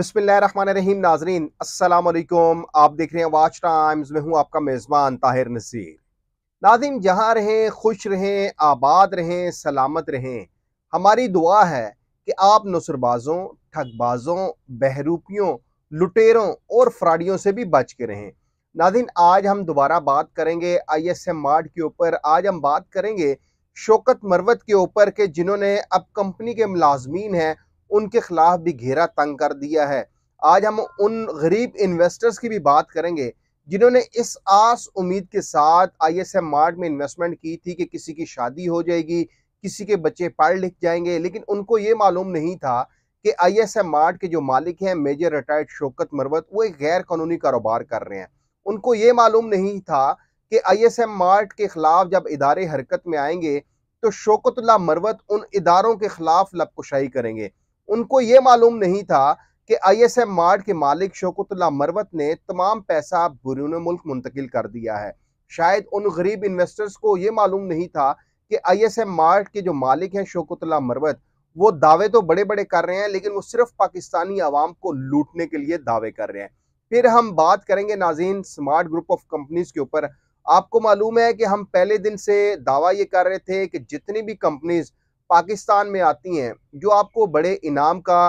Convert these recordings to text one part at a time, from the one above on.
बिस्मिल्लाम नाजरीन आप देख रहे हैं वाच टाइम्स में हूँ आपका मेज़बान ताहिर नसीर नाजिम जहाँ रहें खुश रहें आबाद रहें सलामत रहें हमारी दुआ है कि आप नसरबाजों ठगबाजों बहरूपियों लुटेरों और फ्राडियों से भी बच के रहें नाजिन आज हम दोबारा बात करेंगे आई एस एम मार्ट के ऊपर आज हम बात करेंगे शोकत मरवत के ऊपर के जिन्होंने अब कंपनी के मुलाजमीन हैं उनके खिलाफ भी घेरा तंग कर दिया है आज हम उन गरीब इन्वेस्टर्स की भी बात करेंगे जिन्होंने इस आस उम्मीद के साथ आई एस एम मार्ट में इन्वेस्टमेंट की थी कि किसी की शादी हो जाएगी किसी के बच्चे पढ़ लिख जाएंगे लेकिन उनको ये मालूम नहीं था कि आई एस एम मार्ट के जो मालिक हैं मेजर रिटायर्ड शोकत मरवत वो एक गैर कानूनी कारोबार कर रहे हैं उनको ये मालूम नहीं था कि आई एस एम मार्ट के ख़िलाफ़ जब इदारे हरकत में आएंगे तो शोकतुल्ला मरवत उन इदारों के ख़िलाफ़ लपकुशाही करेंगे उनको ये मालूम नहीं था कि आई एस एम मार्ट के मालिक शोकतुल्ला मरवत ने तमाम पैसा बुरून मुल्क मुंतकिल कर दिया है शायद उन गरीब इन्वेस्टर्स को ये मालूम नहीं था कि आई एस एम मार्ट के जो मालिक हैं शोकतुल्ला मरवत वो दावे तो बड़े बड़े कर रहे हैं लेकिन वो सिर्फ पाकिस्तानी आवाम को लूटने के लिए दावे कर रहे हैं फिर हम बात करेंगे नाजीन स्मार्ट ग्रुप ऑफ कंपनीज के ऊपर आपको मालूम है कि हम पहले दिन से दावा ये कर रहे थे कि जितनी भी कंपनीज पाकिस्तान में आती हैं जो आपको बड़े इनाम का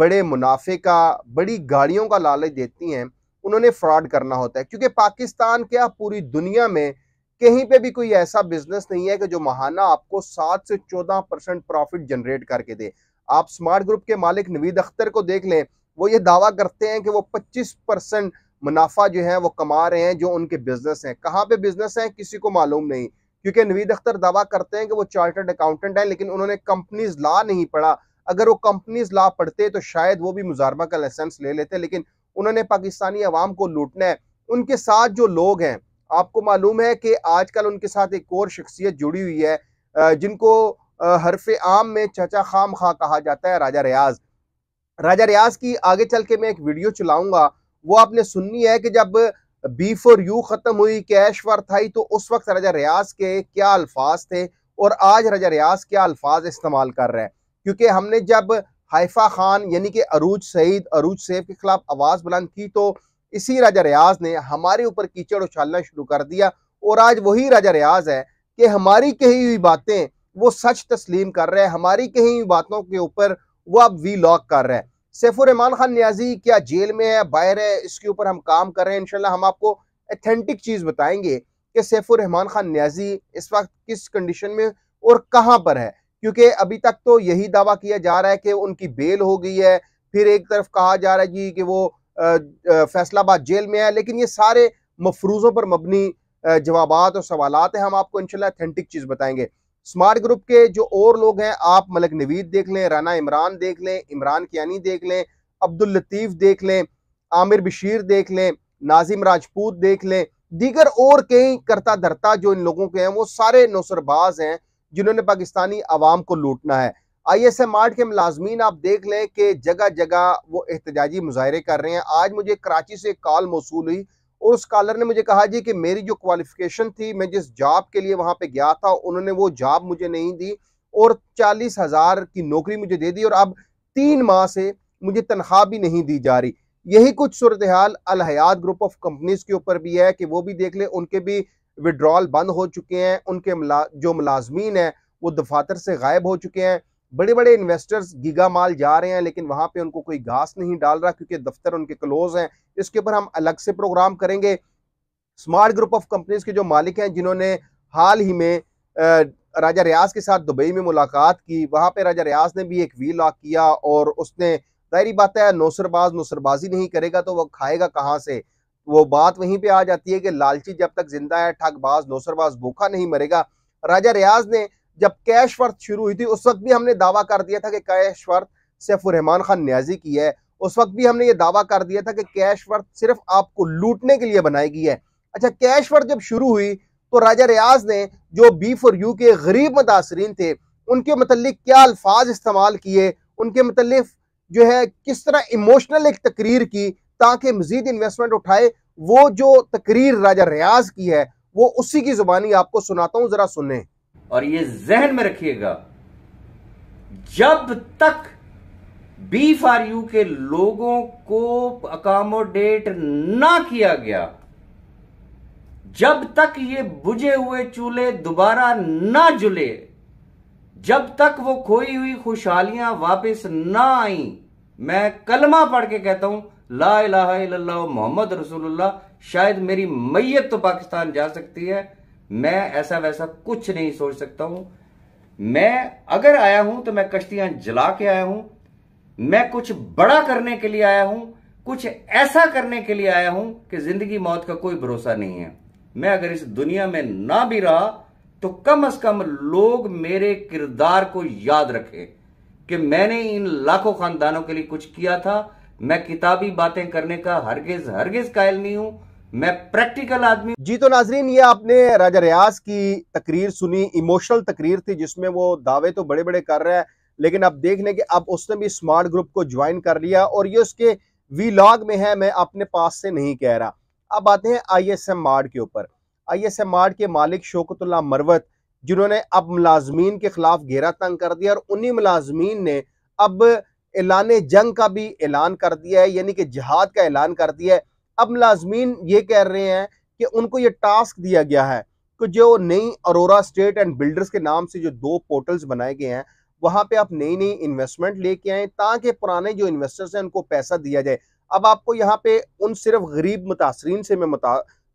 बड़े मुनाफे का बड़ी गाड़ियों का लालच देती हैं उन्होंने फ्रॉड करना होता है क्योंकि पाकिस्तान क्या पूरी दुनिया में कहीं पे भी कोई ऐसा बिजनेस नहीं है कि जो महाना आपको सात से चौदह परसेंट प्रॉफिट जनरेट करके दे आप स्मार्ट ग्रुप के मालिक नवीद अख्तर को देख लें वो ये दावा करते हैं कि वो पच्चीस परसेंट मुनाफा जो है वो कमा रहे हैं जो उनके बिजनेस हैं कहाँ पे बिजनेस हैं किसी को मालूम नहीं क्योंकि नवीद अख्तर दावा करते हैं कि वो चार्टर्ड अकाउंटेंट है लेकिन उन्होंने कंपनीज ला नहीं पढ़ा अगर वो कंपनीज ला पढ़ते तो शायद वो भी मुजारबा का लाइसेंस ले लेते लेकिन उन्होंने पाकिस्तानी आवाम को लूटना है उनके साथ जो लोग हैं आपको मालूम है कि आजकल उनके साथ एक और शख्सियत जुड़ी हुई है जिनको हरफ आम में चचा खाम खा कहा जाता है राजा रियाज राजा रियाज की आगे चल के मैं एक वीडियो चलाऊंगा वो आपने सुननी है कि जब बी फॉर यू खत्म हुई कैश वर्थ आई तो उस वक्त राजा रियाज के क्या अल्फाज थे और आज राजा रियाज क्या अल्फाज इस्तेमाल कर रहे हैं क्योंकि हमने जब हाइफा खान यानी कि अरूज सईद अरूज सैफ के खिलाफ आवाज़ बुलंद की तो इसी राजा रियाज ने हमारे ऊपर कीचड़ उछालना शुरू कर दिया और आज वही राजा रियाज है कि हमारी कही हुई बातें वो सच तस्लीम कर रहे हैं हमारी कही हुई बातों के ऊपर वो अब वी लॉक कर रहे हैं सैफुररहमान खान न्याजी क्या जेल में है बाहर है इसके ऊपर हम काम कर रहे हैं इनशाला हम आपको एथेंटिक चीज़ बताएंगे कि सैफुररहमान खान न्याजी इस वक्त किस कंडीशन में और कहाँ पर है क्योंकि अभी तक तो यही दावा किया जा रहा है कि उनकी बेल हो गई है फिर एक तरफ कहा जा रहा है जी कि वो फैसलाबाद जेल में है लेकिन ये सारे मफरूज़ों पर मबनी जवाब और सवालत हैं हम आपको इनशाला अथेंटिक चीज़ बताएंगे स्मार्ट ग्रुप के जो और लोग हैं आप मलक नवीद देख लें राना इमरान देख लें इमरान कियानी देख लें अब्दुल लतीफ़ देख लें आमिर बशीर देख लें नाजिम राजपूत देख लें दीगर और कई करता धरता जो इन लोगों के हैं वो सारे नौसरबाज हैं जिन्होंने पाकिस्तानी आवाम को लूटना है आई एस एम आर्ट के मुलाजमीन आप देख लें कि जगह जगह वो एहतजाजी मुजाहरे कर रहे हैं आज मुझे कराची से कॉल मौसू हुई और उस कॉलर ने मुझे कहा जी कि मेरी जो क्वालिफिकेशन थी मैं जिस जॉब के लिए वहाँ पे गया था उन्होंने वो जॉब मुझे नहीं दी और चालीस हज़ार की नौकरी मुझे दे दी और अब तीन माह से मुझे तनख्वाह भी नहीं दी जा रही यही कुछ सूरत हाल अलहयात ग्रुप ऑफ कंपनीज़ के ऊपर भी है कि वो भी देख ले उनके भी विड्रॉल बंद हो चुके हैं उनके मला, जो मुलाजमीन हैं वो दफातर से गायब हो चुके हैं बड़े बड़े इन्वेस्टर्स गीगा माल जा रहे हैं लेकिन वहाँ पे उनको कोई घास नहीं डाल रहा क्योंकि दफ्तर उनके क्लोज हैं इसके ऊपर हम अलग से प्रोग्राम करेंगे स्मार्ट ग्रुप ऑफ कंपनीज के जो मालिक हैं जिन्होंने हाल ही में आ, राजा रियाज के साथ दुबई में मुलाकात की वहाँ पे राजा रियाज ने भी एक वी लॉक किया और उसने जाहरी बात है नौसरबाज नौसरबाजी नहीं करेगा तो वो खाएगा कहाँ से वो बात वहीं पे आ जाती है कि लालची जब तक जिंदा है ठगबाज नौसरबाज भूखा नहीं मरेगा राजा रियाज ने जब कैश वर्थ शुरू हुई थी उस वक्त भी हमने दावा कर दिया था कि कैश वर्थ सैफ रहमान खान न्याजी की है उस वक्त भी हमने ये दावा कर दिया था कि कैश वर्थ सिर्फ आपको लूटने के लिए बनाई गई है अच्छा कैश वर्थ जब शुरू हुई तो राजा रियाज ने जो बी फॉर यू के गरीब मुतासरीन थे उनके मतलब क्या अल्फाज इस्तेमाल किए उनके मतलब जो है किस तरह इमोशनल एक तकरीर की ताकि मजीद इन्वेस्टमेंट उठाए वो जो तकरीर राजा रियाज की है वो उसी की जुबानी आपको सुनाता हूँ ज़रा सुने और ये जहन में रखिएगा जब तक बी फॉर यू के लोगों को अकोमोडेट ना किया गया जब तक ये बुझे हुए चूल्हे दोबारा ना जुले जब तक वो खोई हुई खुशहालियां वापस ना आई मैं कलमा पढ़ के कहता हूं ला मोहम्मद रसूलुल्लाह शायद मेरी मैयत तो पाकिस्तान जा सकती है मैं ऐसा वैसा कुछ नहीं सोच सकता हूं मैं अगर आया हूं तो मैं कश्तियां जला के आया हूं मैं कुछ बड़ा करने के लिए आया हूं कुछ ऐसा करने के लिए आया हूं कि जिंदगी मौत का कोई भरोसा नहीं है मैं अगर इस दुनिया में ना भी रहा तो कम से कम लोग मेरे किरदार को याद रखे कि मैंने इन लाखों खानदानों के लिए कुछ किया था मैं किताबी बातें करने का हरगिज हरगिज कायल नहीं हूं मैं प्रैक्टिकल आदमी जी तो नाजरीन ये आपने राजा रियाज की तकरीर सुनी इमोशनल तकरीर थी जिसमें वो दावे तो बड़े बड़े कर रहे हैं लेकिन अब देख लें कि अब उसने भी स्मार्ट ग्रुप को ज्वाइन कर लिया और ये उसके वीलॉग में है मैं अपने पास से नहीं कह रहा अब आते हैं आई एस एम मार्ड के ऊपर आई एस एम मार्ड के मालिक शोकतुल्ला मरवत जिन्होंने अब मुलाजमीन के खिलाफ घेरा तंग कर दिया और उन्हीं मुलाजमीन ने अब ऐलान जंग का भी ऐलान कर दिया है यानी कि जहाद का ऐलान कर दिया है अब मुलाजमीन ये कह रहे हैं कि उनको ये टास्क दिया गया है कि जो नई अरोरा स्टेट एंड बिल्डर्स के नाम से जो दो पोर्टल्स बनाए गए हैं वहाँ पे आप नई नई इन्वेस्टमेंट लेके आए ताकि पुराने जो इन्वेस्टर्स हैं उनको पैसा दिया जाए अब आपको यहाँ पे उन सिर्फ गरीब मुतासरीन से मैं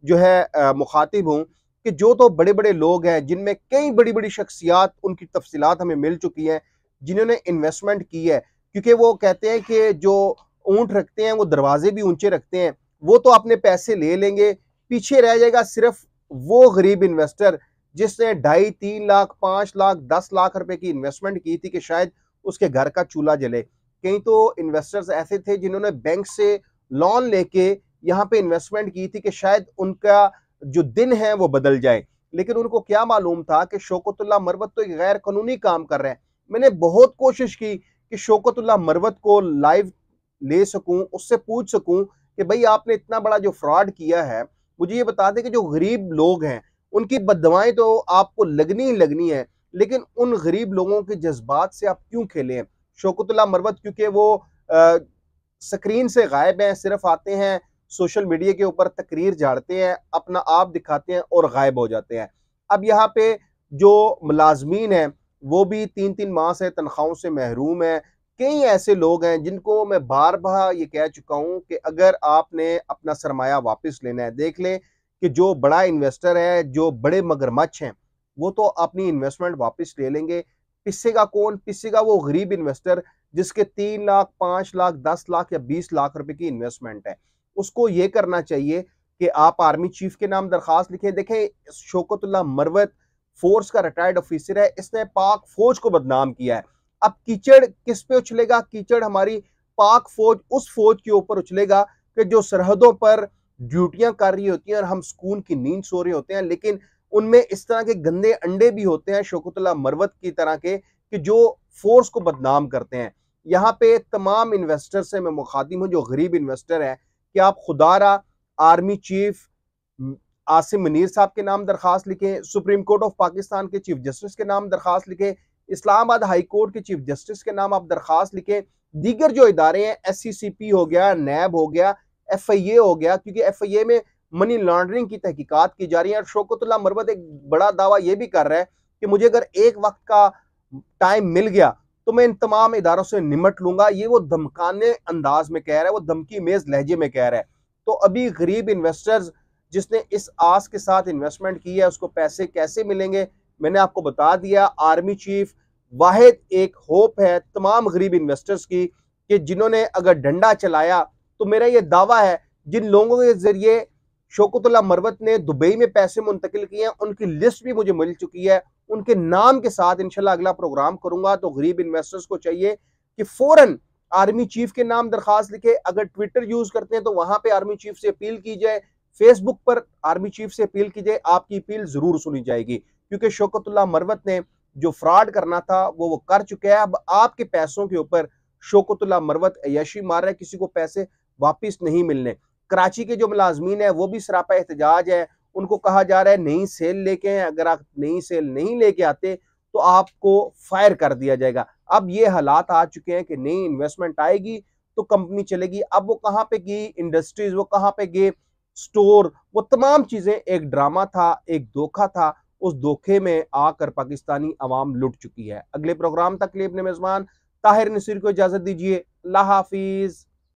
जो है मुखातिब हूँ कि जो तो बड़े बड़े लोग हैं जिनमें कई बड़ी बड़ी शख्सियात उनकी तफसीत हमें मिल चुकी हैं जिन्होंने इन्वेस्टमेंट की है क्योंकि वो कहते हैं कि जो ऊँट रखते हैं वो दरवाजे भी ऊँचे रखते हैं वो तो अपने पैसे ले लेंगे पीछे रह जाएगा सिर्फ वो गरीब इन्वेस्टर जिसने ढाई तीन लाख पांच लाख दस लाख रुपए की इन्वेस्टमेंट की थी कि शायद उसके घर का चूल्हा जले कहीं तो इन्वेस्टर्स ऐसे थे जिन्होंने बैंक से लोन लेके यहाँ पे इन्वेस्टमेंट की थी कि शायद उनका जो दिन है वो बदल जाए लेकिन उनको क्या मालूम था कि शोकतुल्ला मरवत तो एक गैर कानूनी काम कर रहे हैं मैंने बहुत कोशिश की कि शोकतुल्ला मरवत को लाइव ले सकूं उससे पूछ सकूं कि भाई आपने इतना बड़ा जो फ्रॉड किया है मुझे ये बता दें कि जो गरीब लोग हैं उनकी बदवाएं तो आपको लगनी ही लगनी है लेकिन उन गरीब लोगों के जज्बात से आप क्यों खेलें शोकतुल्ला मरवत क्योंकि वो आ, स्क्रीन से गायब हैं सिर्फ आते हैं सोशल मीडिया के ऊपर तकरीर झाड़ते हैं अपना आप दिखाते हैं और गायब हो जाते हैं अब यहाँ पे जो मुलाजमीन हैं वो भी तीन तीन माह से तनख्वाहों से महरूम है कई ऐसे लोग हैं जिनको मैं बार बार ये कह चुका हूं कि अगर आपने अपना सरमाया वापस लेना है देख लें कि जो बड़ा इन्वेस्टर है जो बड़े मगरमच्छ हैं वो तो अपनी इन्वेस्टमेंट वापस ले लेंगे पिसेगा कौन पिसेगा वो गरीब इन्वेस्टर जिसके तीन लाख पाँच लाख दस लाख या बीस लाख रुपए की इन्वेस्टमेंट है उसको ये करना चाहिए कि आप आर्मी चीफ के नाम दरखास्त लिखें देखें शोकतुल्ला मरवत फोर्स का रिटायर्ड ऑफिसर है इसने पाक फौज को बदनाम किया है अब कीचड़ किस पे उछलेगा कीचड़ हमारी पाक फौज उस फौज के ऊपर उछलेगा कि जो सरहदों पर ड्यूटियां कर रही होती हैं और हम सुकून की नींद सो रहे होते हैं लेकिन उनमें इस तरह के गंदे अंडे भी होते हैं शोकतला मरवत की तरह के कि जो फोर्स को बदनाम करते हैं यहाँ पे तमाम इन्वेस्टर से मैं मुखातिब हूँ जो गरीब इन्वेस्टर है कि आप खुदारा आर्मी चीफ आसिम मनीर साहब के नाम दरख्वास्त लिखें सुप्रीम कोर्ट ऑफ पाकिस्तान के चीफ जस्टिस के नाम दरख्वास्त लिखें इस्लामाबाद कोर्ट के चीफ जस्टिस के नाम आप दरख्वास्त लिखें दीगर जो इदारे हैं एस सी सी पी हो गया नैब हो गया एफ आई ए हो गया क्योंकि एफ आई ए में मनी लॉन्ड्रिंग की तहकीकत की जा रही है और शोकतुल्ला मरबत एक बड़ा दावा यह भी कर रहा है कि मुझे अगर एक वक्त का टाइम मिल गया तो मैं इन तमाम इदारों से निमट लूंगा ये वो धमकाने अंदाज में कह रहा है वो धमकी मेज लहजे में कह रहा है तो अभी गरीब इन्वेस्टर्स जिसने इस आस के साथ इन्वेस्टमेंट की है उसको पैसे कैसे मिलेंगे मैंने आपको बता दिया आर्मी चीफ वाहिद एक होप है तमाम गरीब इन्वेस्टर्स की कि जिन्होंने अगर डंडा चलाया तो मेरा ये दावा है जिन लोगों के जरिए शोकतुल्ला मरवत ने दुबई में पैसे मुंतकिल किए हैं उनकी लिस्ट भी मुझे मिल चुकी है उनके नाम के साथ इनशाला अगला प्रोग्राम करूंगा तो गरीब इन्वेस्टर्स को चाहिए कि फौरन आर्मी चीफ के नाम दरखास्त लिखे अगर ट्विटर यूज करते हैं तो वहां पे आर्मी चीफ से अपील की जाए फेसबुक पर आर्मी चीफ से अपील कीजिए आपकी अपील जरूर सुनी जाएगी क्योंकि शोकतुल्ला मरवत ने जो फ्रॉड करना था वो वो कर चुके हैं अब आपके पैसों के ऊपर शोकतुल्ला मरवत यशी मार रहा है किसी को पैसे वापस नहीं मिलने कराची के जो मुलाजमीन है वो भी सरापा एहतजाज है उनको कहा जा रहा है नई सेल लेके हैं अगर आप नई सेल नहीं लेके आते तो आपको फायर कर दिया जाएगा अब ये हालात आ चुके हैं कि नई इन्वेस्टमेंट आएगी तो कंपनी चलेगी अब वो कहाँ पे गई इंडस्ट्रीज वो कहाँ पे गए स्टोर वो तमाम चीज़ें एक ड्रामा था एक धोखा था उस धोखे में आकर पाकिस्तानी आवाम लुट चुकी है अगले प्रोग्राम तक लिए अपने मेज़बान ताहिर नसीर को इजाज़त दीजिए अल्लाह हाफिज़